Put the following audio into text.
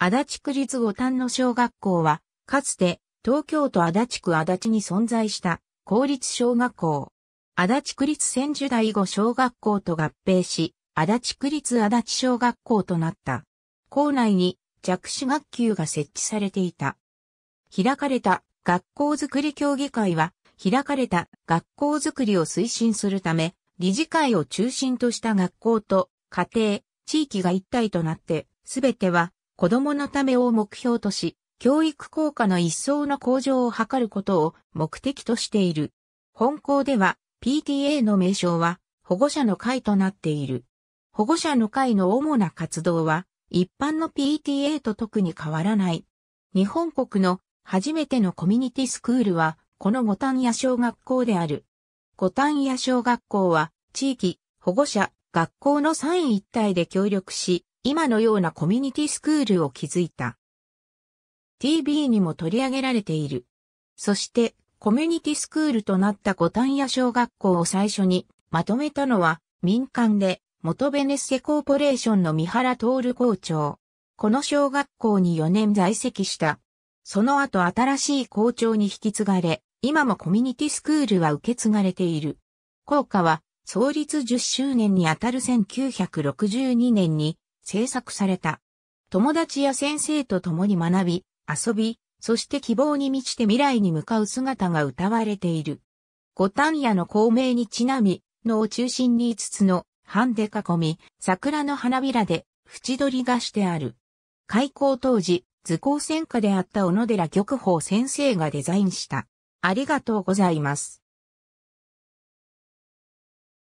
足立区立五反野小学校は、かつて東京都足立区足立に存在した公立小学校。足立区立千住第五小学校と合併し、足立区立足立小学校となった。校内に弱視学級が設置されていた。開かれた学校づくり協議会は、開かれた学校づくりを推進するため、理事会を中心とした学校と家庭、地域が一体となって、すべては子供のためを目標とし、教育効果の一層の向上を図ることを目的としている。本校では PTA の名称は保護者の会となっている。保護者の会の主な活動は一般の PTA と特に変わらない。日本国の初めてのコミュニティスクールはこの五反屋小学校である。五反屋小学校は地域、保護者、学校の3位一体で協力し、今のようなコミュニティスクールを築いた。TV にも取り上げられている。そして、コミュニティスクールとなった五反屋小学校を最初にまとめたのは、民間で元ベネッセコーポレーションの三原徹校長。この小学校に4年在籍した。その後新しい校長に引き継がれ、今もコミュニティスクールは受け継がれている。校歌は創立10周年にあたる1962年に制作された。友達や先生と共に学び、遊び、そして希望に満ちて未来に向かう姿が歌われている。五反屋の孔明にちなみ、のを中心に5つの半で囲み、桜の花びらで縁取りがしてある。開校当時、図工専科であった小野寺玉宝先生がデザインした。ありがとうございます。